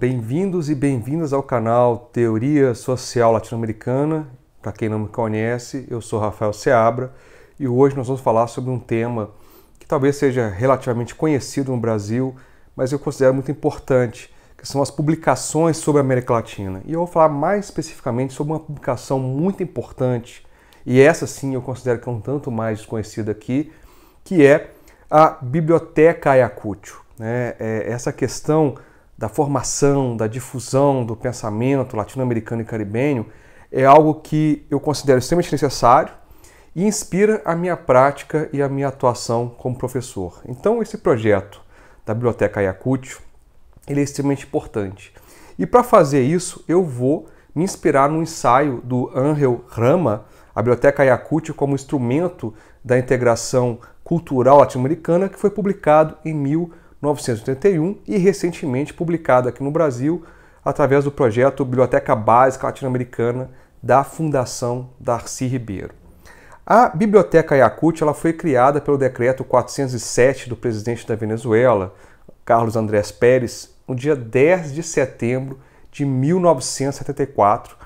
bem-vindos e bem-vindas ao canal Teoria Social Latino-Americana. Para quem não me conhece, eu sou Rafael Seabra e hoje nós vamos falar sobre um tema que talvez seja relativamente conhecido no Brasil, mas eu considero muito importante, que são as publicações sobre a América Latina. E eu vou falar mais especificamente sobre uma publicação muito importante, e essa sim eu considero que é um tanto mais desconhecida aqui, que é a Biblioteca Ayacucho. Né? É essa questão da formação, da difusão do pensamento latino-americano e caribenho é algo que eu considero extremamente necessário e inspira a minha prática e a minha atuação como professor. Então, esse projeto da Biblioteca Ayacucho, ele é extremamente importante. E para fazer isso, eu vou me inspirar no ensaio do Angel Rama, a Biblioteca Ayacucho como instrumento da integração cultural latino-americana, que foi publicado em 1900 1981 e recentemente publicado aqui no Brasil através do projeto Biblioteca Básica Latino-Americana da Fundação Darcy Ribeiro. A Biblioteca Yakut ela foi criada pelo decreto 407 do presidente da Venezuela, Carlos Andrés Pérez, no dia 10 de setembro de 1974,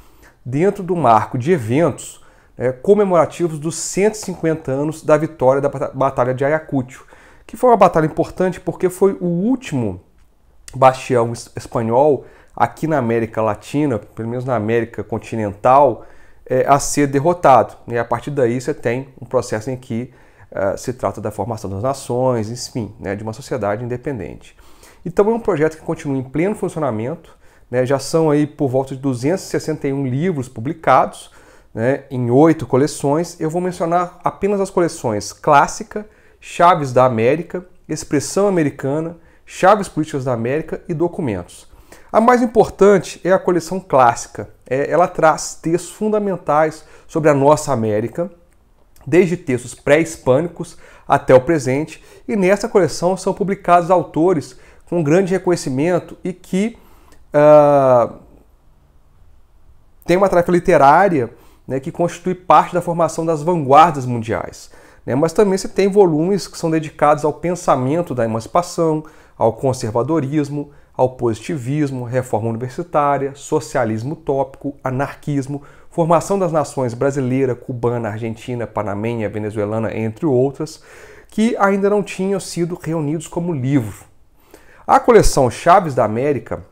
dentro do marco de eventos né, comemorativos dos 150 anos da vitória da Batalha de Ayacucho, que foi uma batalha importante porque foi o último bastião espanhol aqui na América Latina, pelo menos na América continental, é, a ser derrotado. E a partir daí você tem um processo em que é, se trata da formação das nações, enfim, né, de uma sociedade independente. Então é um projeto que continua em pleno funcionamento, né, já são aí por volta de 261 livros publicados, né, em oito coleções. Eu vou mencionar apenas as coleções clássica, Chaves da América, Expressão Americana, Chaves Políticas da América e Documentos. A mais importante é a coleção clássica. É, ela traz textos fundamentais sobre a nossa América, desde textos pré-hispânicos até o presente, e nessa coleção são publicados autores com grande reconhecimento e que uh, ah, têm uma tarefa literária né, que constitui parte da formação das vanguardas mundiais. Né? Mas também você tem volumes que são dedicados ao pensamento da emancipação, ao conservadorismo, ao positivismo, reforma universitária, socialismo utópico, anarquismo, formação das nações brasileira, cubana, argentina, panamenha, venezuelana, entre outras, que ainda não tinham sido reunidos como livro. A coleção Chaves da América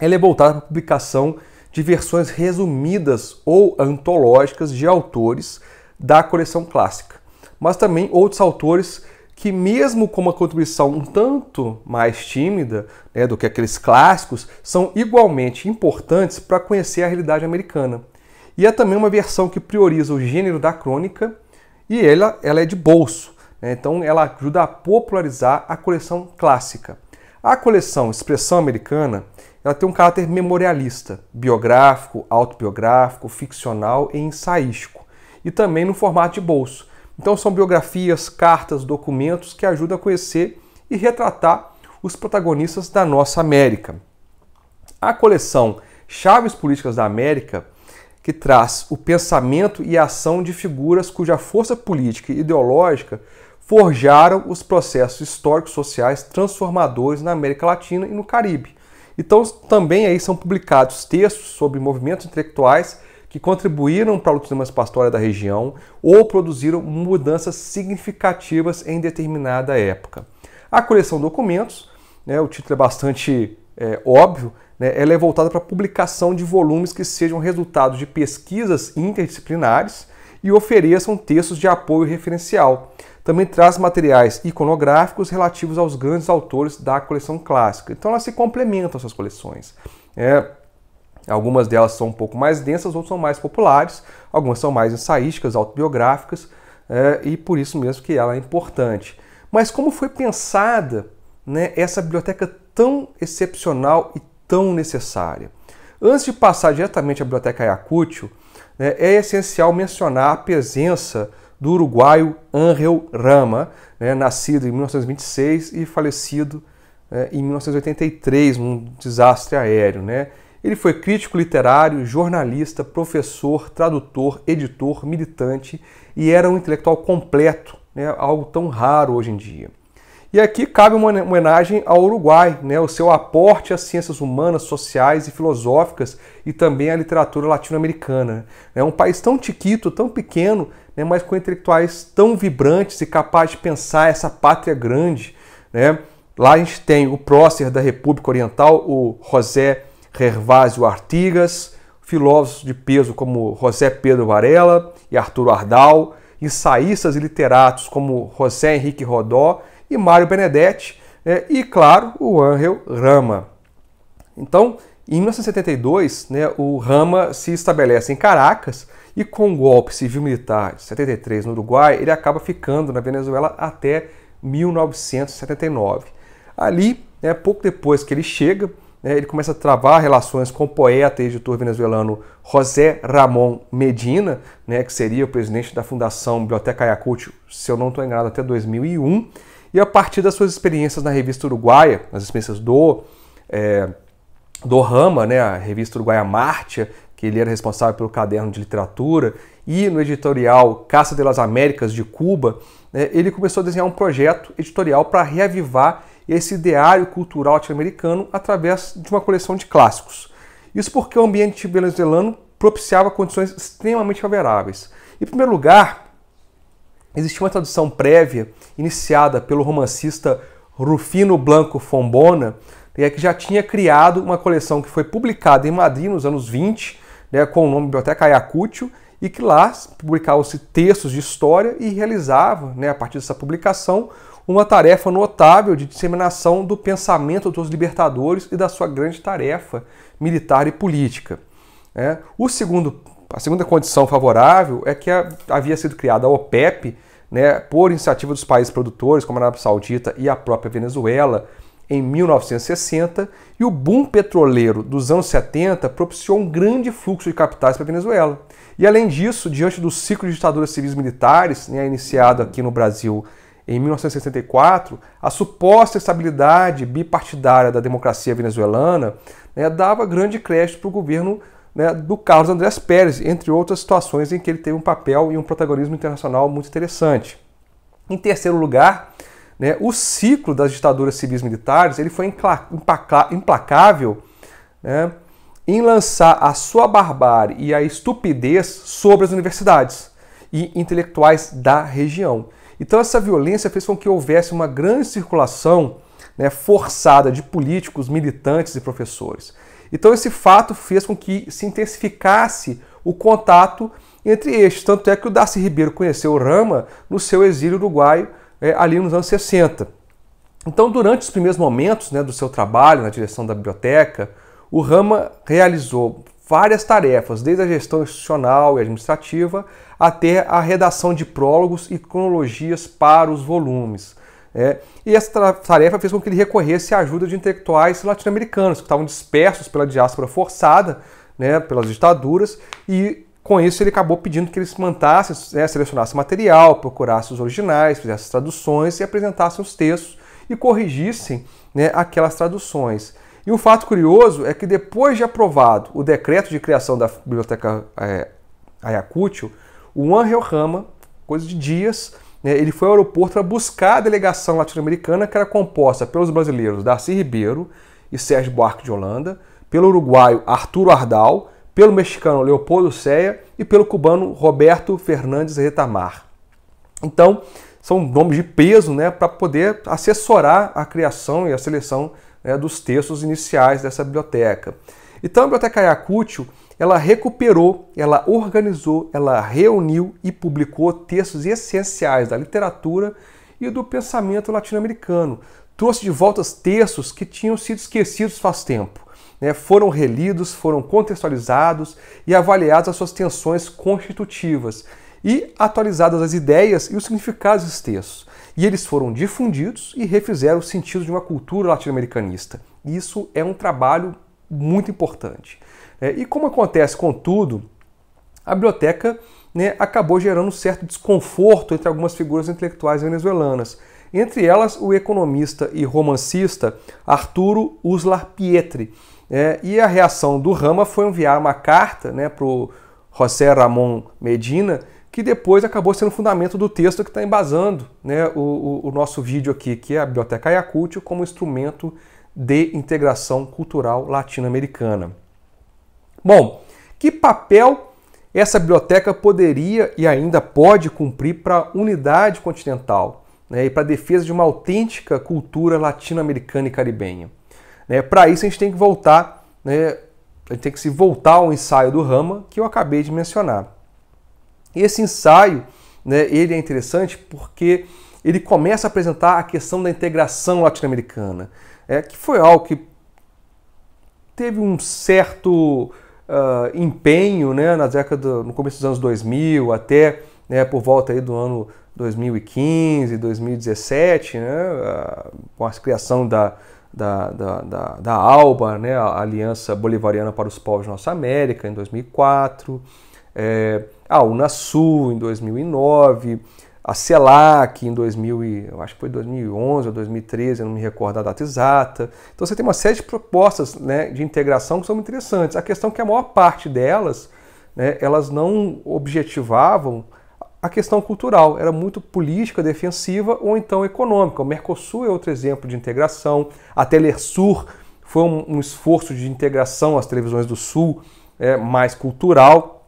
ela é voltada para a publicação de versões resumidas ou antológicas de autores da coleção clássica mas também outros autores que mesmo com uma contribuição um tanto mais tímida né, do que aqueles clássicos, são igualmente importantes para conhecer a realidade americana. E é também uma versão que prioriza o gênero da crônica e ela, ela é de bolso, né, então ela ajuda a popularizar a coleção clássica. A coleção Expressão Americana ela tem um caráter memorialista, biográfico, autobiográfico, ficcional e ensaístico, e também no formato de bolso. Então são biografias, cartas, documentos que ajudam a conhecer e retratar os protagonistas da nossa América. A coleção Chaves Políticas da América, que traz o pensamento e a ação de figuras cuja força política e ideológica forjaram os processos históricos sociais transformadores na América Latina e no Caribe. Então também aí são publicados textos sobre movimentos intelectuais que contribuíram para o problema pastoral da região ou produziram mudanças significativas em determinada época. A coleção de documentos, né, o título é bastante é, óbvio, né, ela é voltada para a publicação de volumes que sejam resultado de pesquisas interdisciplinares e ofereçam textos de apoio referencial. Também traz materiais iconográficos relativos aos grandes autores da coleção clássica. Então elas se complementam essas suas coleções. É, Algumas delas são um pouco mais densas, outras são mais populares, algumas são mais ensaísticas, autobiográficas, é, e por isso mesmo que ela é importante. Mas como foi pensada né, essa biblioteca tão excepcional e tão necessária? Antes de passar diretamente à biblioteca Ayacucho, né, é essencial mencionar a presença do uruguaio Angel Rama, né, nascido em 1926 e falecido é, em 1983, num desastre aéreo. Né? Ele foi crítico literário, jornalista, professor, tradutor, editor, militante e era um intelectual completo, né, algo tão raro hoje em dia. E aqui cabe uma homenagem ao Uruguai, né, o seu aporte às ciências humanas, sociais e filosóficas e também à literatura latino-americana. Né. É um país tão tiquito, tão pequeno, né, mas com intelectuais tão vibrantes e capazes de pensar essa pátria grande. Né? Lá a gente tem o prócer da República Oriental, o José Gervásio Artigas, filósofos de peso como José Pedro Varela e Arturo Ardal, ensaístas e literatos como José Henrique Rodó e Mário Benedetti, né, e, claro, o Angel Rama. Então, em 1972, né, o Rama se estabelece em Caracas e, com o golpe civil-militar de 73 no Uruguai, ele acaba ficando na Venezuela até 1979. Ali, né, pouco depois que ele chega, né? ele começa a travar relações com o poeta e editor venezuelano José Ramon Medina, né, que seria o presidente da Fundação Biblioteca Ayacucho, se eu não estou enganado, até 2001. E a partir das suas experiências na revista Uruguaia, nas experiências do, é, do Rama, né, a revista Uruguaia Mártia, que ele era responsável pelo caderno de literatura, e no editorial Caça de las Américas de Cuba, né, ele começou a desenhar um projeto editorial para reavivar esse ideário cultural latino-americano através de uma coleção de clássicos. Isso porque o ambiente venezuelano propiciava condições extremamente favoráveis. Em primeiro lugar, existia uma tradução prévia iniciada pelo romancista Rufino Blanco Fombona, né, que já tinha criado uma coleção que foi publicada em Madrid nos anos 20, né, com o nome Biblioteca Ayacucho, e que lá publicavam-se textos de história e realizava, né, a partir dessa publicação, uma tarefa notável de disseminação do pensamento dos libertadores e da sua grande tarefa militar e política. É. O segundo, a segunda condição favorável é que a, havia sido criada a OPEP, né, por iniciativa dos países produtores, como a Arábia Saudita e a própria Venezuela, em 1960, e o boom petroleiro dos anos 70 propiciou um grande fluxo de capitais para a Venezuela. E além disso, diante do ciclo de ditaduras civis militares, né, iniciado aqui no Brasil em 1964, a suposta estabilidade bipartidária da democracia venezuelana né, dava grande crédito para o governo né, do Carlos Andrés Pérez, entre outras situações em que ele teve um papel e um protagonismo internacional muito interessante. Em terceiro lugar, né, o ciclo das ditaduras civis militares ele foi implacável né, em lançar a sua barbárie e a estupidez sobre as universidades e intelectuais da região. Então essa violência fez com que houvesse uma grande circulação né, forçada de políticos, militantes e professores. Então esse fato fez com que se intensificasse o contato entre estes. Tanto é que o Darcy Ribeiro conheceu o Rama no seu exílio uruguaio é, ali nos anos 60. Então, durante os primeiros momentos né, do seu trabalho na direção da biblioteca, o Rama realizou várias tarefas, desde a gestão institucional e administrativa até a redação de prólogos e cronologias para os volumes. É, e essa tarefa fez com que ele recorresse à ajuda de intelectuais latino-americanos que estavam dispersos pela diáspora forçada, né, pelas ditaduras, e com isso ele acabou pedindo que eles mantassem, né, selecionassem material, procurassem os originais, fizessem traduções e apresentassem os textos e corrigissem né, aquelas traduções. E o fato curioso é que depois de aprovado o decreto de criação da Biblioteca é, Ayacucho, o Angel Rama, coisa de dias, né, ele foi ao aeroporto para buscar a delegação latino-americana que era composta pelos brasileiros Darcy Ribeiro e Sérgio Buarque de Holanda, pelo uruguaio Arturo Ardal, pelo mexicano Leopoldo Ceia e pelo cubano Roberto Fernandes Retamar. Então, são nomes de peso né, para poder assessorar a criação e a seleção né, dos textos iniciais dessa biblioteca. Então a Biblioteca Ayacucho, ela recuperou, ela organizou, ela reuniu e publicou textos essenciais da literatura e do pensamento latino-americano. Trouxe de volta os textos que tinham sido esquecidos faz tempo. Né? Foram relidos, foram contextualizados e avaliadas as suas tensões constitutivas e atualizadas as ideias e os significados dos textos e eles foram difundidos e refizeram o sentido de uma cultura latino-americanista. Isso é um trabalho muito importante. É, e como acontece com tudo, a biblioteca né, acabou gerando um certo desconforto entre algumas figuras intelectuais venezuelanas, entre elas o economista e romancista Arturo Uslar Pietri. É, e a reação do Rama foi enviar uma carta né, para o José Ramon Medina, que depois acabou sendo o fundamento do texto que está embasando né, o, o, nosso vídeo aqui, que é a Biblioteca Ayacucho como instrumento de integração cultural latino-americana. Bom, que papel essa biblioteca poderia e ainda pode cumprir para a unidade continental né, e para a defesa de uma autêntica cultura latino-americana e caribenha? Né, para isso a gente tem que voltar, né, a gente tem que se voltar ao ensaio do Rama que eu acabei de mencionar. E esse ensaio, né, ele é interessante porque ele começa a apresentar a questão da integração latino-americana, é, que foi algo que teve um certo uh, empenho né, na década, no começo dos anos 2000 até né, por volta aí do ano 2015, 2017, né, ah, com a criação da, da, da, da, da ALBA, né, a Aliança Bolivariana para os Povos da Nossa América, em 2004. É, a Unasul em 2009, a CELAC em 2000, e, eu acho que foi 2011 ou 2013, eu não me recordo a data exata. Então você tem uma série de propostas né, de integração que são interessantes. A questão é que a maior parte delas, né, elas não objetivavam a questão cultural, era muito política, defensiva ou então econômica. O Mercosul é outro exemplo de integração, a Telersur foi um, um esforço de integração às televisões do Sul, é, mais cultural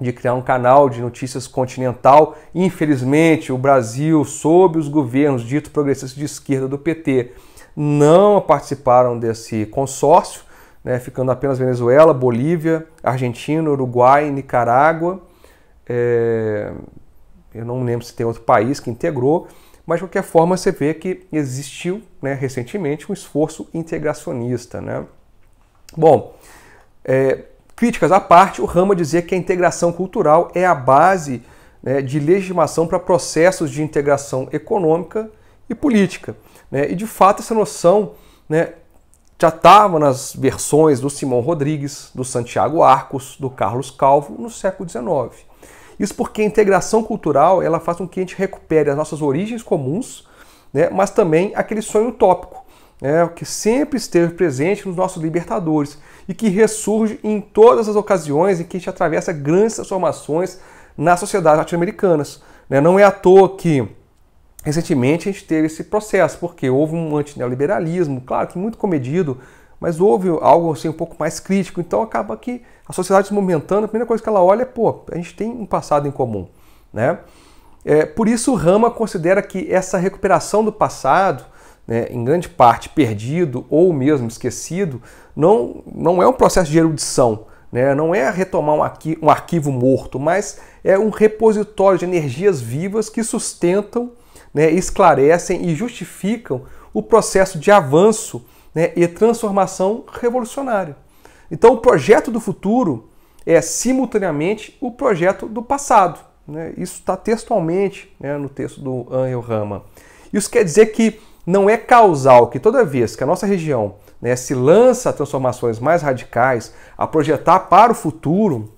de criar um canal de notícias continental. Infelizmente, o Brasil, sob os governos dito progressistas de esquerda do PT, não participaram desse consórcio, né, ficando apenas Venezuela, Bolívia, Argentina, Uruguai, Nicarágua. É... Eu não lembro se tem outro país que integrou, mas de qualquer forma você vê que existiu né, recentemente um esforço integracionista. Né? Bom, é, Críticas à parte, o Rama dizia que a integração cultural é a base né, de legitimação para processos de integração econômica e política. Né? E de fato essa noção né, já estava nas versões do Simão Rodrigues, do Santiago Arcos, do Carlos Calvo no século XIX. Isso porque a integração cultural ela faz com que a gente recupere as nossas origens comuns, né, mas também aquele sonho utópico, né, que sempre esteve presente nos nossos libertadores, e que ressurge em todas as ocasiões em que a gente atravessa grandes transformações nas sociedades latino-americanas. Né? Não é à toa que recentemente a gente teve esse processo, porque houve um antineoliberalismo, claro que muito comedido, mas houve algo assim um pouco mais crítico. Então acaba que a sociedade movimentando, a primeira coisa que ela olha é, pô, a gente tem um passado em comum, né? É, por isso, Rama considera que essa recuperação do passado né, em grande parte perdido ou mesmo esquecido, não, não é um processo de erudição, né? não é retomar um, arqui um arquivo morto, mas é um repositório de energias vivas que sustentam, né, esclarecem e justificam o processo de avanço né, e transformação revolucionária. Então, o projeto do futuro é simultaneamente o projeto do passado. Né? Isso está textualmente né, no texto do Angel Rama. Isso quer dizer que não é causal que toda vez que a nossa região né, se lança a transformações mais radicais, a projetar para o futuro,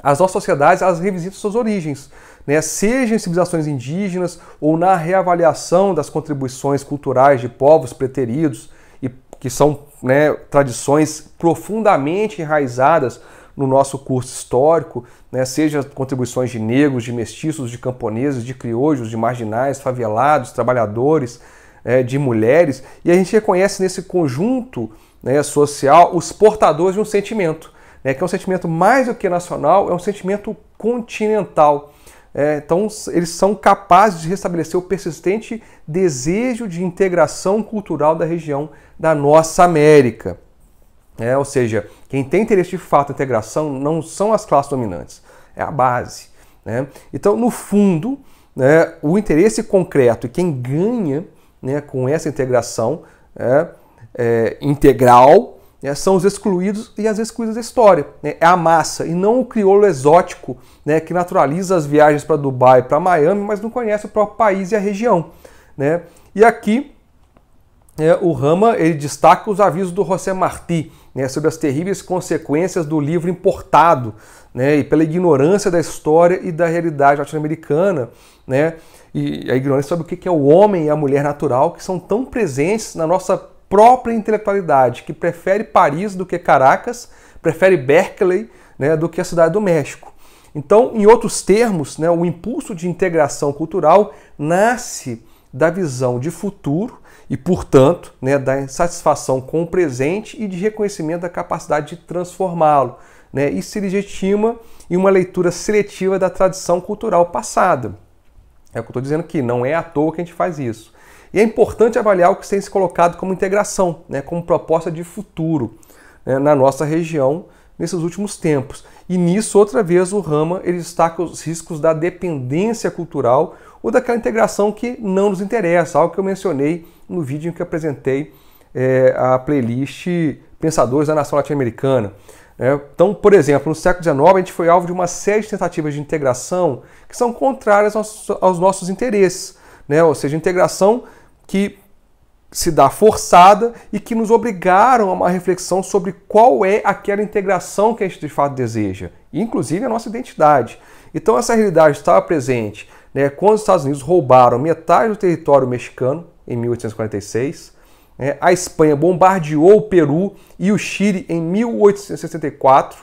as nossas sociedades elas revisitam suas origens, né, seja em civilizações indígenas ou na reavaliação das contribuições culturais de povos preteridos, e que são né, tradições profundamente enraizadas no nosso curso histórico, né, seja contribuições de negros, de mestiços, de camponeses, de criolhos, de marginais, favelados, trabalhadores, é, de mulheres, e a gente reconhece nesse conjunto né, social os portadores de um sentimento, né, que é um sentimento mais do que nacional, é um sentimento continental. É, então, eles são capazes de restabelecer o persistente desejo de integração cultural da região da nossa América. É, ou seja, quem tem interesse de fato em integração não são as classes dominantes, é a base. Né? Então, no fundo, né, o interesse concreto e quem ganha né, com essa integração é, é, integral, né, são os excluídos e as excluídas da história. Né, é a massa, e não o crioulo exótico né, que naturaliza as viagens para Dubai, para Miami, mas não conhece o próprio país e a região. Né? E aqui é, o Rama ele destaca os avisos do José Martí né, sobre as terríveis consequências do livro importado né, e pela ignorância da história e da realidade latino-americana né? E a ignorância sobre o que é o homem e a mulher natural, que são tão presentes na nossa própria intelectualidade, que prefere Paris do que Caracas, prefere Berkeley né, do que a cidade do México. Então, em outros termos, né, o impulso de integração cultural nasce da visão de futuro e, portanto, né, da satisfação com o presente e de reconhecimento da capacidade de transformá-lo. Né, e se legitima em uma leitura seletiva da tradição cultural passada. É o que eu estou dizendo aqui, não é à toa que a gente faz isso. E é importante avaliar o que tem se colocado como integração, né, como proposta de futuro né, na nossa região nesses últimos tempos. E nisso, outra vez, o Rama ele destaca os riscos da dependência cultural ou daquela integração que não nos interessa, algo que eu mencionei no vídeo em que apresentei é, a playlist Pensadores da Nação Latino-Americana. É, então, por exemplo, no século XIX a gente foi alvo de uma série de tentativas de integração que são contrárias aos nossos interesses, né? ou seja, integração que se dá forçada e que nos obrigaram a uma reflexão sobre qual é aquela integração que a gente de fato deseja, inclusive a nossa identidade. Então essa realidade estava presente né, quando os Estados Unidos roubaram metade do território mexicano em 1846, né? A Espanha bombardeou o Peru e o Chile em 1864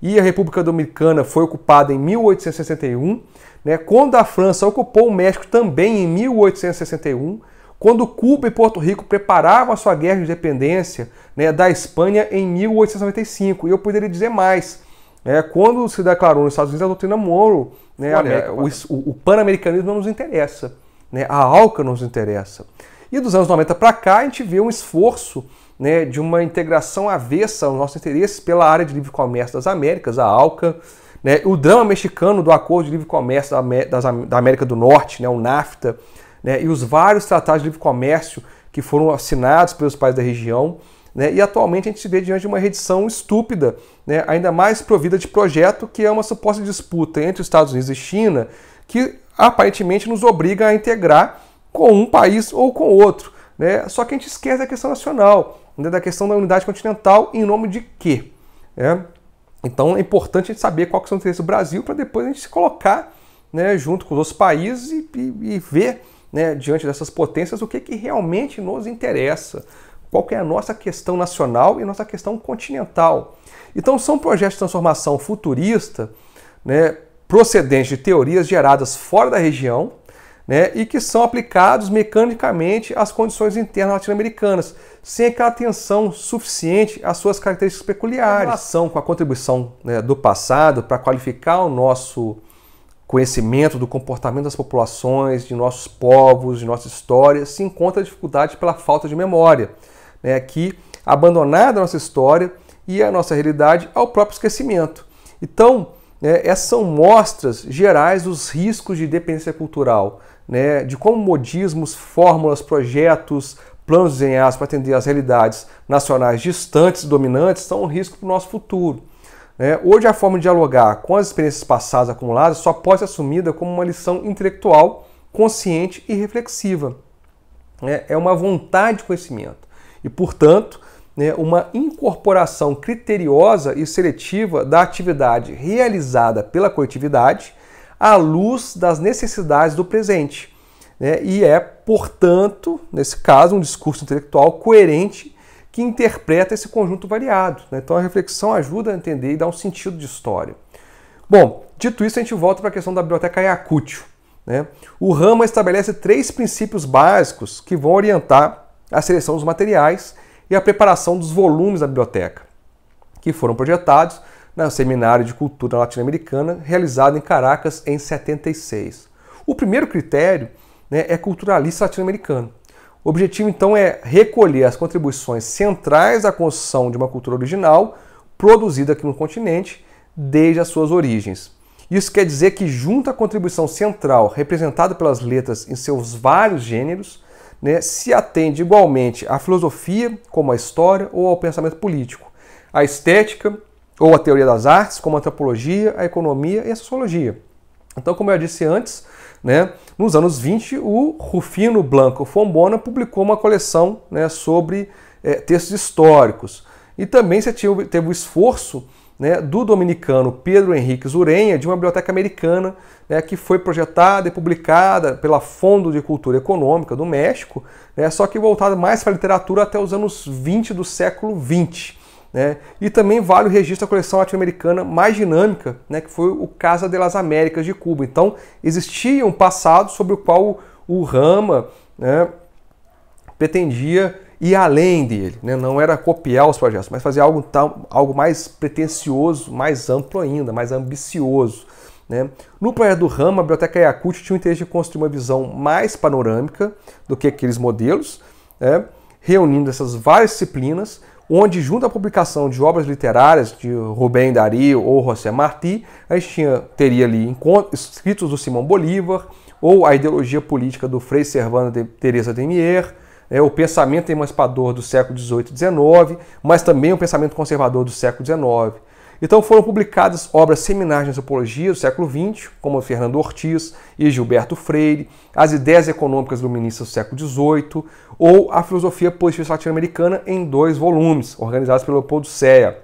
e a República Dominicana foi ocupada em 1861. Né? Quando a França ocupou o México também em 1861. Quando Cuba e Porto Rico preparavam a sua guerra de independência né, da Espanha em 1895. E eu poderia dizer mais. Né? Quando se declarou nos Estados Unidos a doutrina Monroe, né, o, o, o, o pan-americanismo não nos interessa. Né? A ALCA não nos interessa. E dos anos 90 para cá, a gente vê um esforço né, de uma integração avessa aos nossos interesses pela área de livre comércio das Américas, a ALCA, né, o drama mexicano do Acordo de Livre Comércio da América do Norte, né, o NAFTA, né, e os vários tratados de livre comércio que foram assinados pelos países da região. Né, e atualmente a gente se vê diante de uma redição estúpida, né, ainda mais provida de projeto, que é uma suposta disputa entre os Estados Unidos e China, que aparentemente nos obriga a integrar com um país ou com outro. Né? Só que a gente esquece da questão nacional, né? da questão da unidade continental, em nome de quê? Né? Então é importante a gente saber qual que são os interesses do Brasil para depois a gente se colocar né, junto com os outros países e, e, e ver né, diante dessas potências o que, que realmente nos interessa, qual que é a nossa questão nacional e a nossa questão continental. Então são projetos de transformação futurista, né, procedentes de teorias geradas fora da região, né, e que são aplicados mecanicamente às condições internas latino-americanas, sem aquela atenção suficiente às suas características peculiares. A relação com a contribuição né, do passado para qualificar o nosso conhecimento do comportamento das populações, de nossos povos, de nossa história, se encontra dificuldade pela falta de memória, né, que abandonada a nossa história e a nossa realidade ao próprio esquecimento. Então, né, essas são mostras gerais dos riscos de dependência cultural né, de como modismos, fórmulas, projetos, planos desenhados para atender às realidades nacionais distantes e dominantes são um risco para o nosso futuro. Né? Hoje, a forma de dialogar com as experiências passadas acumuladas só pode ser assumida como uma lição intelectual, consciente e reflexiva. Né? É uma vontade de conhecimento e, portanto, né, uma incorporação criteriosa e seletiva da atividade realizada pela coletividade à luz das necessidades do presente. Né? E é, portanto, nesse caso, um discurso intelectual coerente que interpreta esse conjunto variado. Né? Então a reflexão ajuda a entender e dá um sentido de história. Bom, dito isso, a gente volta para a questão da biblioteca Yakutio. Né? O Rama estabelece três princípios básicos que vão orientar a seleção dos materiais e a preparação dos volumes da biblioteca, que foram projetados no né, Seminário de Cultura Latino-Americana, realizado em Caracas em 76. O primeiro critério né, é culturalista latino-americano. O objetivo, então, é recolher as contribuições centrais à construção de uma cultura original produzida aqui no continente desde as suas origens. Isso quer dizer que, junto à contribuição central representada pelas letras em seus vários gêneros, né, se atende igualmente à filosofia, como à história ou ao pensamento político, à estética, ou a teoria das artes, como a antropologia, a economia e a sociologia. Então, como eu disse antes, né, nos anos 20, o Rufino Blanco Fombona publicou uma coleção né, sobre é, textos históricos. E também você teve, teve o esforço né, do dominicano Pedro Henrique Zurenha, de uma biblioteca americana, né, que foi projetada e publicada pela Fundo de Cultura Econômica do México, né, só que voltada mais para a literatura até os anos 20 do século 20. Né? E também vale o registro da coleção latino-americana mais dinâmica, né, que foi o Casa de las Américas de Cuba. Então, existia um passado sobre o qual o Rama né, pretendia ir além dele. Né? Não era copiar os projetos, mas fazer algo, algo mais pretencioso, mais amplo ainda, mais ambicioso. Né? No projeto do Rama, a Biblioteca Yakut tinha o interesse de construir uma visão mais panorâmica do que aqueles modelos, né? reunindo essas várias disciplinas onde, junto à publicação de obras literárias de Rubem Dario ou José Martí, a gente tinha, teria ali escritos do Simão Bolívar, ou a ideologia política do Frei Servano de Teresa de Mier, é, o pensamento emancipador do século XVIII e XIX, mas também o pensamento conservador do século XIX. Então foram publicadas obras seminárias, de antropologia do século XX, como Fernando Ortiz e Gilberto Freire, As Ideias Econômicas Luministas do Século XVIII ou A Filosofia Positivista Latino-Americana em dois volumes, organizados pelo Leopoldo Seia.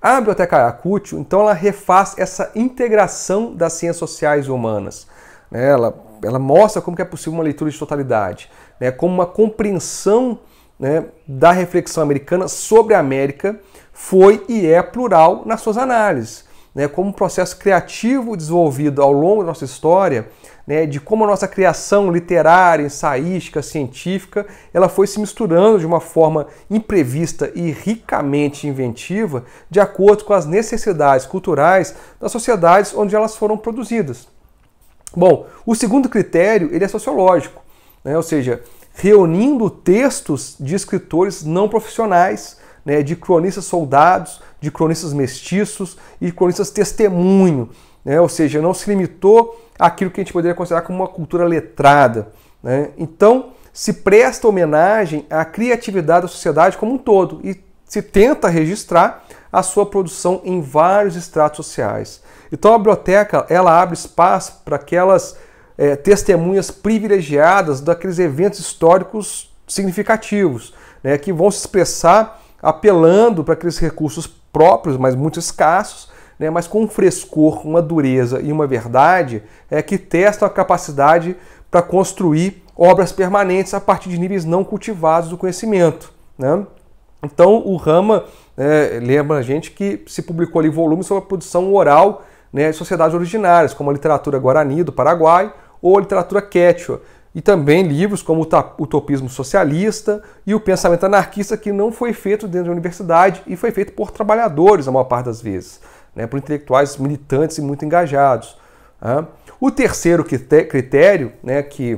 A Biblioteca Ayacucho, então, ela refaz essa integração das ciências sociais e humanas. Né? Ela, ela mostra como é possível uma leitura de totalidade, né? como uma compreensão né, da reflexão americana sobre a América foi e é plural nas suas análises. Né, como um processo criativo desenvolvido ao longo da nossa história, né, de como a nossa criação literária, ensaística, científica, ela foi se misturando de uma forma imprevista e ricamente inventiva, de acordo com as necessidades culturais das sociedades onde elas foram produzidas. Bom, o segundo critério ele é sociológico, né, ou seja, reunindo textos de escritores não profissionais, né, de cronistas soldados, de cronistas mestiços e cronistas testemunho. Né, ou seja, não se limitou àquilo que a gente poderia considerar como uma cultura letrada. Né? Então, se presta homenagem à criatividade da sociedade como um todo e se tenta registrar a sua produção em vários estratos sociais. Então a biblioteca ela abre espaço para aquelas é, testemunhas privilegiadas daqueles eventos históricos significativos, né, que vão se expressar apelando para aqueles recursos próprios, mas muito escassos, né, mas com um frescor, uma dureza e uma verdade é, que testam a capacidade para construir obras permanentes a partir de níveis não cultivados do conhecimento. Né? Então, o Rama é, lembra a gente que se publicou ali volumes sobre a produção oral né, de sociedades originárias, como a literatura guarani do Paraguai ou a literatura quechua, e também livros como o Utopismo Socialista e o Pensamento Anarquista, que não foi feito dentro da universidade e foi feito por trabalhadores, a maior parte das vezes, né, por intelectuais militantes e muito engajados. Né. O terceiro critério, né, que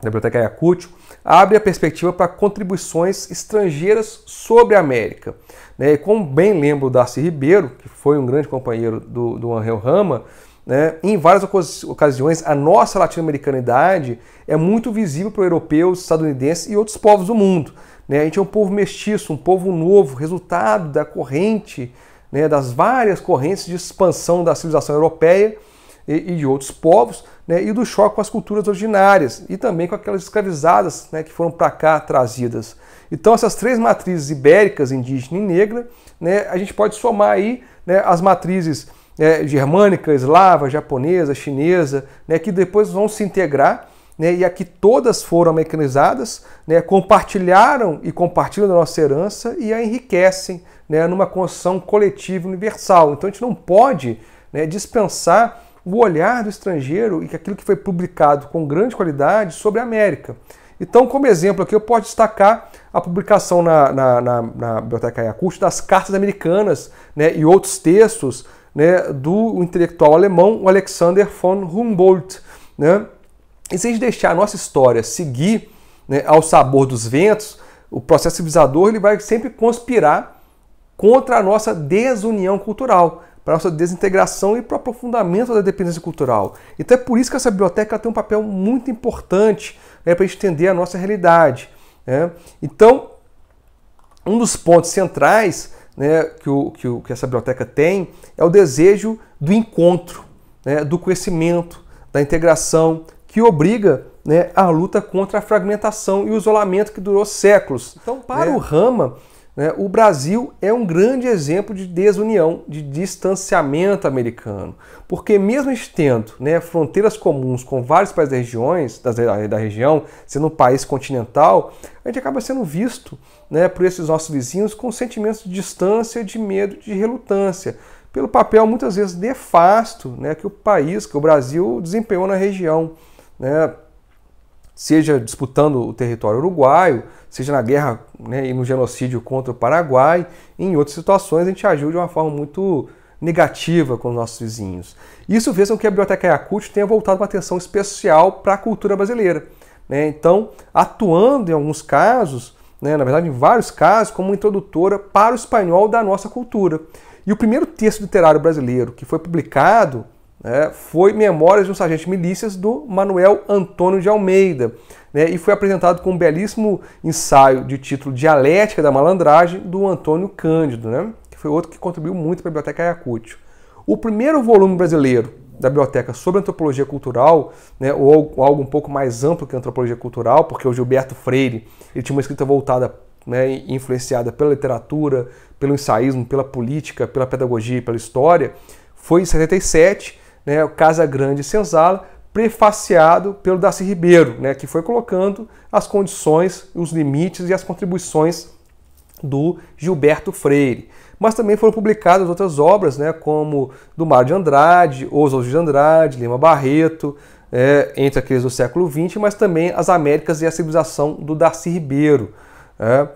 da Biblioteca Ayacucho, abre a perspectiva para contribuições estrangeiras sobre a América. Né. E como bem lembro o Darcy Ribeiro, que foi um grande companheiro do, do Angel Rama, né? Em várias ocasiões, a nossa latino-americanidade é muito visível para europeus, estadunidenses e outros povos do mundo. Né? A gente é um povo mestiço, um povo novo, resultado da corrente, né, das várias correntes de expansão da civilização europeia e, e de outros povos, né, e do choque com as culturas originárias e também com aquelas escravizadas né, que foram para cá trazidas. Então, essas três matrizes ibéricas, indígena e negra, né, a gente pode somar aí né, as matrizes é, germânica, eslava, japonesa, chinesa, né, que depois vão se integrar né, e aqui todas foram americanizadas, né, compartilharam e compartilham da nossa herança e a enriquecem né, numa construção coletiva universal. Então a gente não pode né, dispensar o olhar do estrangeiro e aquilo que foi publicado com grande qualidade sobre a América. Então, como exemplo aqui, eu posso destacar a publicação na, na, na, na Biblioteca Iacucho das cartas americanas né, e outros textos né, do intelectual alemão Alexander von Humboldt. Né? E se a gente deixar a nossa história seguir né, ao sabor dos ventos, o processo civilizador ele vai sempre conspirar contra a nossa desunião cultural, para a nossa desintegração e para o aprofundamento da dependência cultural. Então é por isso que essa biblioteca tem um papel muito importante né, para entender a nossa realidade. Né? Então, um dos pontos centrais né, que, o, que, o, que essa biblioteca tem é o desejo do encontro, né, do conhecimento, da integração, que obriga né, a luta contra a fragmentação e o isolamento que durou séculos. Então, para né? o Rama, né? O Brasil é um grande exemplo de desunião, de distanciamento americano, porque mesmo estendo né, fronteiras comuns com vários países da, regiões, da, região, sendo um país continental, a gente acaba sendo visto né, por esses nossos vizinhos com sentimentos de distância, de medo, de relutância, pelo papel muitas vezes nefasto né, que o país, que o Brasil desempenhou na região. Né? seja disputando o território uruguaio, seja na guerra né, e no genocídio contra o Paraguai, e em outras situações a gente agiu de uma forma muito negativa com os nossos vizinhos. Isso fez com que a Biblioteca Yakut tenha voltado uma atenção especial para a cultura brasileira. Né? Então, atuando em alguns casos, né, na verdade em vários casos, como introdutora para o espanhol da nossa cultura. E o primeiro texto literário brasileiro que foi publicado né, foi Memórias de um Sargento de Milícias, do Manuel Antônio de Almeida, né, e foi apresentado com um belíssimo ensaio de título Dialética da Malandragem, do Antônio Cândido, né, que foi outro que contribuiu muito para a Biblioteca Ayacucho. O primeiro volume brasileiro da biblioteca sobre antropologia cultural, né, ou algo um pouco mais amplo que antropologia cultural, porque o Gilberto Freire ele tinha uma escrita voltada né, influenciada pela literatura, pelo ensaísmo, pela política, pela pedagogia e pela história, foi em 77 né, o Casa Grande e Senzala, prefaciado pelo Darcy Ribeiro, né, que foi colocando as condições, os limites e as contribuições do Gilberto Freire. Mas também foram publicadas outras obras, né, como do Mário de Andrade, Os de Andrade, Lima Barreto, é, entre aqueles do século XX, mas também As Américas e a Civilização do Darcy Ribeiro. É.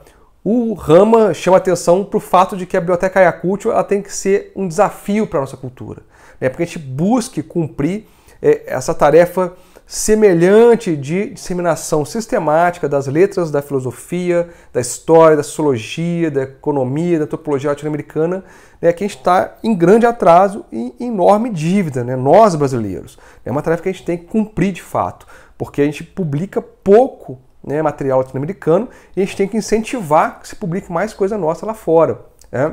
O Rama chama atenção para o fato de que a biblioteca Yakult ela tem que ser um desafio para a nossa cultura, né? porque a gente busque cumprir é, essa tarefa semelhante de disseminação sistemática das letras, da filosofia, da história, da sociologia, da economia, da antropologia latino-americana, né, que a gente está em grande atraso e enorme dívida, né, nós brasileiros. É uma tarefa que a gente tem que cumprir de fato, porque a gente publica pouco né, material latino-americano e a gente tem que incentivar que se publique mais coisa nossa lá fora. Né?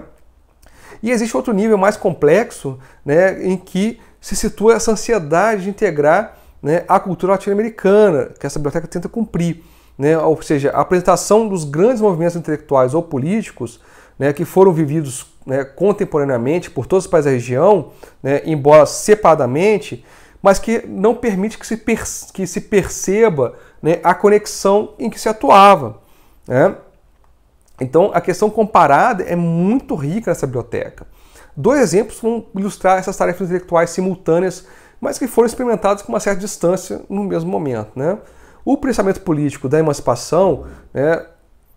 E existe outro nível mais complexo né, em que se situa essa ansiedade de integrar né, a cultura latino-americana, que essa biblioteca tenta cumprir. Né? Ou seja, a apresentação dos grandes movimentos intelectuais ou políticos né, que foram vividos né, contemporaneamente por todos os países da região, né, embora separadamente, mas que não permite que se, que se perceba né, a conexão em que se atuava. Né? Então, a questão comparada é muito rica nessa biblioteca. Dois exemplos vão ilustrar essas tarefas intelectuais simultâneas, mas que foram experimentadas com uma certa distância no mesmo momento. Né? O Pensamento Político da Emancipação né,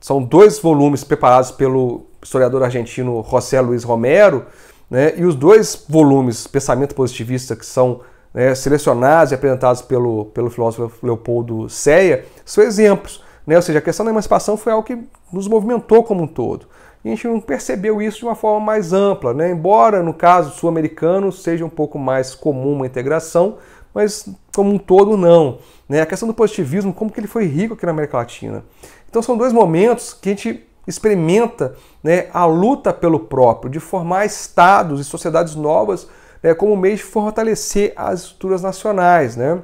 são dois volumes preparados pelo historiador argentino José Luiz Romero, né, e os dois volumes, Pensamento Positivista, que são né, selecionados e apresentados pelo, pelo filósofo Leopoldo Ceia, são exemplos. Né? Ou seja, a questão da emancipação foi algo que nos movimentou como um todo. E a gente não percebeu isso de uma forma mais ampla, né? embora no caso sul-americano seja um pouco mais comum uma integração, mas como um todo não. Né? A questão do positivismo, como que ele foi rico aqui na América Latina. Então são dois momentos que a gente experimenta né, a luta pelo próprio, de formar estados e sociedades novas né, como meio de fortalecer as estruturas nacionais. Né?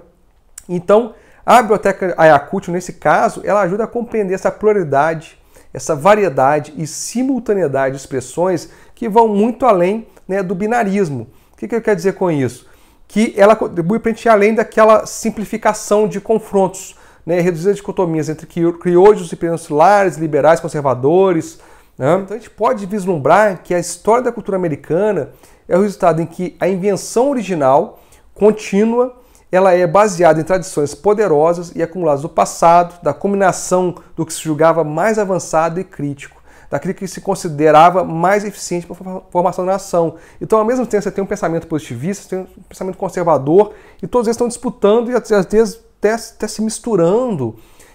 Então, a biblioteca Ayacucho, nesse caso, ela ajuda a compreender essa pluralidade, essa variedade e simultaneidade de expressões que vão muito além né, do binarismo. O que, que eu quero dizer com isso? Que ela contribui para a gente ir além daquela simplificação de confrontos, né, reduzir as dicotomias entre crioulos e peninsulares, liberais, conservadores, né? Então a gente pode vislumbrar que a história da cultura americana é o resultado em que a invenção original, contínua, ela é baseada em tradições poderosas e acumuladas do passado, da combinação do que se julgava mais avançado e crítico, daquilo que se considerava mais eficiente para a formação da nação. Então, ao mesmo tempo, você tem um pensamento positivista, você tem um pensamento conservador, e todos eles estão disputando e às vezes até, até se misturando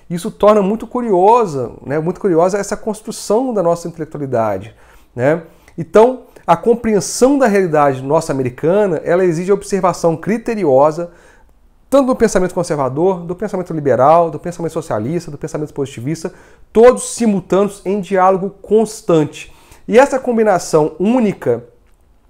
isso torna muito curiosa, né, muito curiosa essa construção da nossa intelectualidade. Né? Então, a compreensão da realidade nossa americana, ela exige observação criteriosa tanto do pensamento conservador, do pensamento liberal, do pensamento socialista, do pensamento positivista, todos simultâneos em diálogo constante. E essa combinação única,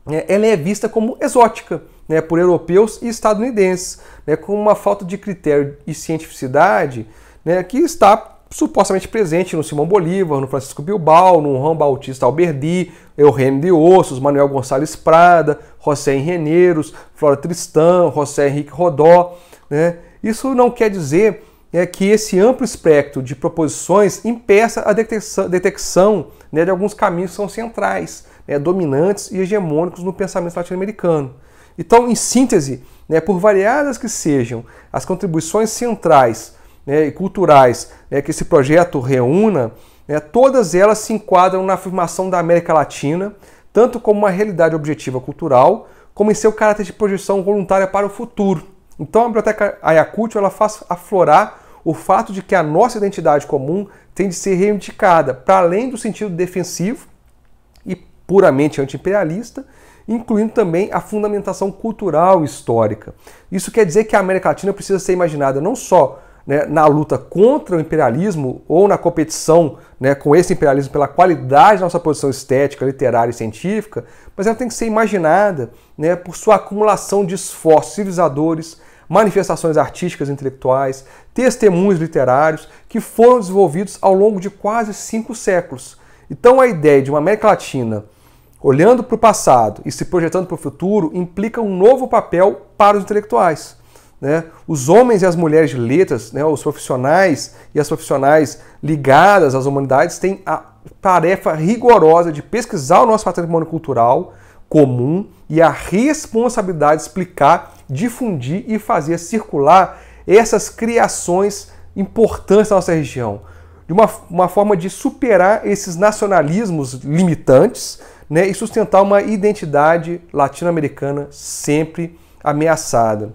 né, ela é vista como exótica né, por europeus e estadunidenses, né, com uma falta de critério e cientificidade né, que está supostamente presente no Simão Bolívar, no Francisco Bilbao, no Juan Bautista Alberdi, Eurênio de Ossos, Manuel Gonçalves Prada, José Reneiros, Flora Tristan, José Henrique Rodó. Né? Isso não quer dizer né, que esse amplo espectro de proposições impeça a detecção, detecção né, de alguns caminhos que são centrais, né, dominantes e hegemônicos no pensamento latino-americano. Então, em síntese, né, por variadas que sejam as contribuições centrais né, e culturais né, que esse projeto reúna, né, todas elas se enquadram na afirmação da América Latina, tanto como uma realidade objetiva cultural, como em seu caráter de projeção voluntária para o futuro. Então a Biblioteca Ayacucho ela faz aflorar o fato de que a nossa identidade comum tem de ser reivindicada, para além do sentido defensivo e puramente antiimperialista, incluindo também a fundamentação cultural histórica. Isso quer dizer que a América Latina precisa ser imaginada não só né, na luta contra o imperialismo ou na competição né, com esse imperialismo pela qualidade da nossa posição estética, literária e científica, mas ela tem que ser imaginada né, por sua acumulação de esforços civilizadores, manifestações artísticas e intelectuais, testemunhos literários que foram desenvolvidos ao longo de quase cinco séculos. Então a ideia de uma América Latina olhando para o passado e se projetando para o futuro implica um novo papel para os intelectuais. Né? Os homens e as mulheres de letras, né? os profissionais e as profissionais ligadas às humanidades, têm a tarefa rigorosa de pesquisar o nosso patrimônio cultural comum e a responsabilidade de explicar, difundir e fazer circular essas criações importantes da nossa região. De uma, uma forma de superar esses nacionalismos limitantes né? e sustentar uma identidade latino-americana sempre ameaçada.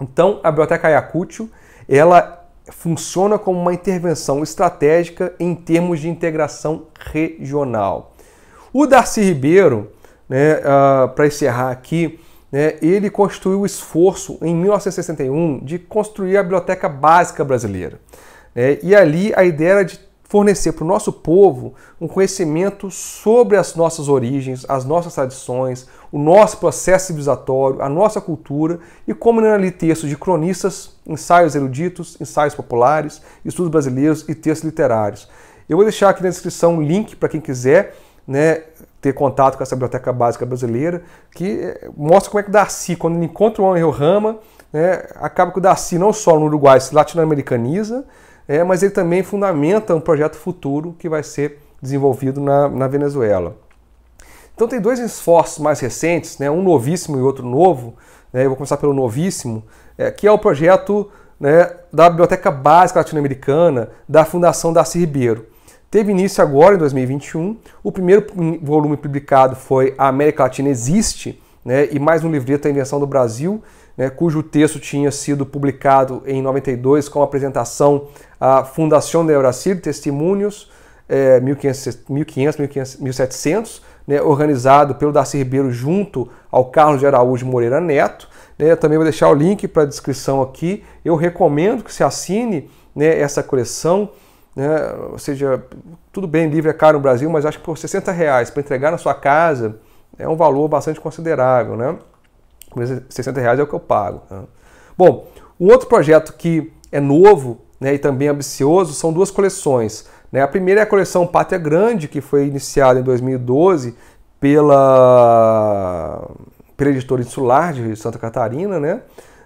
Então, a biblioteca Ayacucho, ela funciona como uma intervenção estratégica em termos de integração regional. O Darcy Ribeiro, né, uh, ah, para encerrar aqui, né, ele construiu o esforço em 1961 de construir a Biblioteca Básica Brasileira. Né, e ali a ideia era de fornecer para o nosso povo um conhecimento sobre as nossas origens, as nossas tradições, o nosso processo civilizatório, a nossa cultura e como eu textos de cronistas, ensaios eruditos, ensaios populares, estudos brasileiros e textos literários. Eu vou deixar aqui na descrição um link para quem quiser né, ter contato com essa biblioteca básica brasileira, que eh, mostra como é que Darcy, quando ele encontra o Angel Rama, né, acaba que o Darcy não só no Uruguai se latino-americaniza, é, mas ele também fundamenta um projeto futuro que vai ser desenvolvido na, na Venezuela. Então tem dois esforços mais recentes, né, um novíssimo e outro novo. Né, eu vou começar pelo novíssimo, é, que é o projeto né, da Biblioteca Básica Latino-Americana da Fundação Darcy Ribeiro. Teve início agora, em 2021. O primeiro volume publicado foi A América Latina Existe, né, e mais um livreto A Invenção do Brasil, né, cujo texto tinha sido publicado em 92 com a apresentação à Fundação de Brasil, Testemunhos, é, 1500, 1500, 1700, né, organizado pelo Darcy Ribeiro junto ao Carlos de Araújo Moreira Neto. Né, também vou deixar o link para a descrição aqui. Eu recomendo que se assine né, essa coleção. Né. ou seja, tudo bem, livre é caro no Brasil, mas acho que por 60 reais para entregar na sua casa é um valor bastante considerável. Né? Mas 60 reais é o que eu pago. Né? Bom, um outro projeto que é novo né, e também ambicioso são duas coleções. Né? A primeira é a coleção Pátria Grande, que foi iniciada em 2012 pela, pela editora insular de Santa Catarina, né,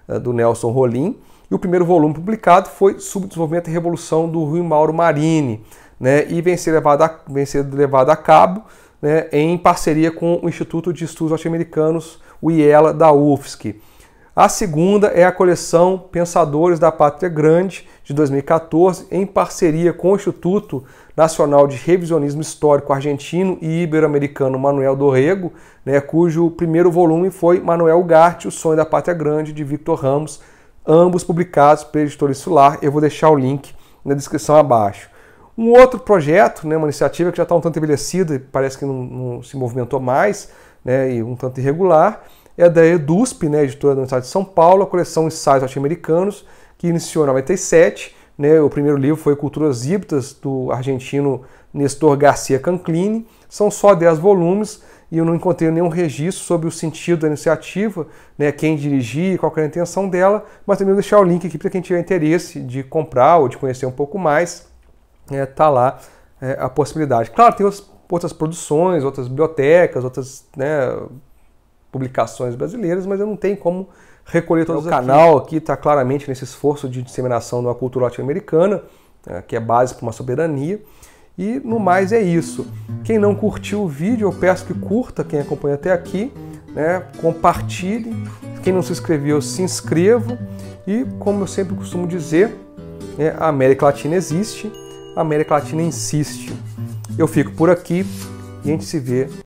eh, do Nelson Rolim. E o primeiro volume publicado foi Subdesenvolvimento e Revolução do Rui Mauro Marini, né, e vem ser levado a, vem ser levado a cabo né, em parceria com o Instituto de Estudos Norte-Americanos, o IELA da UFSC. A segunda é a coleção Pensadores da Pátria Grande, de 2014, em parceria com o Instituto Nacional de Revisionismo Histórico Argentino e Ibero-Americano Manuel Dorrego, né, cujo primeiro volume foi Manuel Garte, O Sonho da Pátria Grande, de Victor Ramos, ambos publicados pela editora Insular. Eu vou deixar o link na descrição abaixo. Um outro projeto, né, uma iniciativa que já está um tanto envelhecida, parece que não, não se movimentou mais, né, e um tanto irregular, é da EDUSP, né, editora da Universidade de São Paulo, a coleção Ensaios Norte-Americanos, que iniciou em 97. Né, o primeiro livro foi Culturas Híbridas, do argentino Nestor Garcia Canclini. São só 10 volumes e eu não encontrei nenhum registro sobre o sentido da iniciativa, né, quem dirigir, qual era a intenção dela, mas também vou deixar o link aqui para quem tiver interesse de comprar ou de conhecer um pouco mais, está né, é, lá é, a possibilidade. Claro, tem outros outras produções, outras bibliotecas, outras né, publicações brasileiras, mas eu não tenho como recolher todos. É o canal aqui está claramente nesse esforço de disseminação de uma cultura latino-americana, é, que é base para uma soberania. E no mais é isso. Quem não curtiu o vídeo, eu peço que curta, quem acompanha até aqui, né? compartilhe. Quem não se inscreveu, se inscreva. E como eu sempre costumo dizer, né, a América Latina existe, a América Latina insiste. Eu fico por aqui e a gente se vê